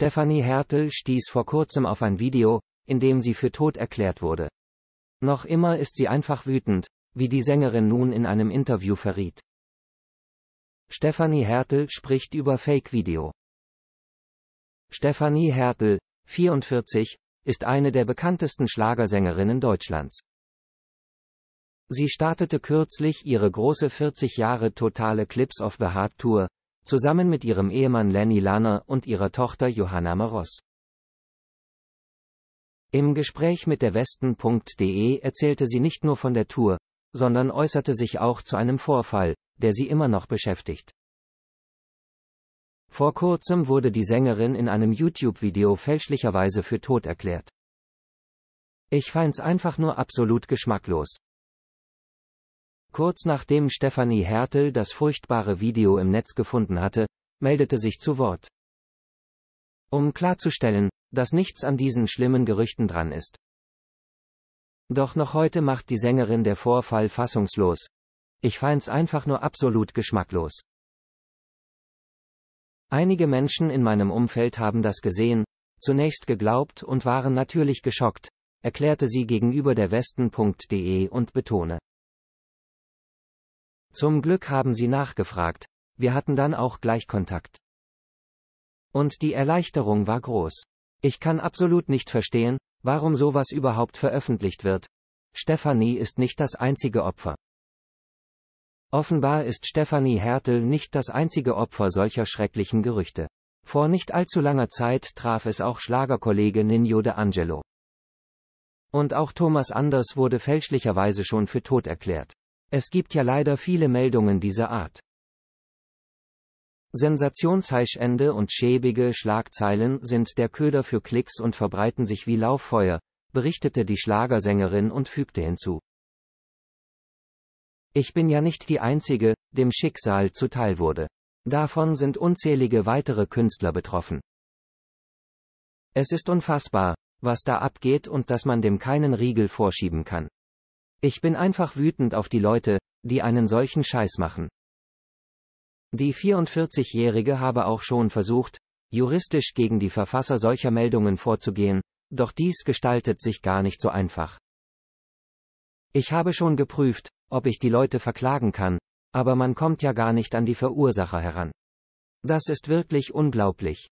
Stefanie Hertel stieß vor kurzem auf ein Video, in dem sie für tot erklärt wurde. Noch immer ist sie einfach wütend, wie die Sängerin nun in einem Interview verriet. Stefanie Hertel spricht über Fake-Video. Stefanie Hertel, 44, ist eine der bekanntesten Schlagersängerinnen Deutschlands. Sie startete kürzlich ihre große 40 Jahre totale Clips of the Heart Tour, Zusammen mit ihrem Ehemann Lenny Lanner und ihrer Tochter Johanna Maros. Im Gespräch mit der Westen.de erzählte sie nicht nur von der Tour, sondern äußerte sich auch zu einem Vorfall, der sie immer noch beschäftigt. Vor kurzem wurde die Sängerin in einem YouTube-Video fälschlicherweise für tot erklärt. Ich fand's einfach nur absolut geschmacklos. Kurz nachdem Stefanie Hertel das furchtbare Video im Netz gefunden hatte, meldete sich zu Wort. Um klarzustellen, dass nichts an diesen schlimmen Gerüchten dran ist. Doch noch heute macht die Sängerin der Vorfall fassungslos. Ich fand's einfach nur absolut geschmacklos. Einige Menschen in meinem Umfeld haben das gesehen, zunächst geglaubt und waren natürlich geschockt, erklärte sie gegenüber der Westen.de und betone. Zum Glück haben Sie nachgefragt, wir hatten dann auch gleich Kontakt. Und die Erleichterung war groß. Ich kann absolut nicht verstehen, warum sowas überhaupt veröffentlicht wird. Stefanie ist nicht das einzige Opfer. Offenbar ist Stefanie Hertel nicht das einzige Opfer solcher schrecklichen Gerüchte. Vor nicht allzu langer Zeit traf es auch Schlagerkollege Nino de Angelo. Und auch Thomas Anders wurde fälschlicherweise schon für tot erklärt. Es gibt ja leider viele Meldungen dieser Art. Sensationsheischende und schäbige Schlagzeilen sind der Köder für Klicks und verbreiten sich wie Lauffeuer, berichtete die Schlagersängerin und fügte hinzu. Ich bin ja nicht die Einzige, dem Schicksal zuteil wurde. Davon sind unzählige weitere Künstler betroffen. Es ist unfassbar, was da abgeht und dass man dem keinen Riegel vorschieben kann. Ich bin einfach wütend auf die Leute, die einen solchen Scheiß machen. Die 44-Jährige habe auch schon versucht, juristisch gegen die Verfasser solcher Meldungen vorzugehen, doch dies gestaltet sich gar nicht so einfach. Ich habe schon geprüft, ob ich die Leute verklagen kann, aber man kommt ja gar nicht an die Verursacher heran. Das ist wirklich unglaublich.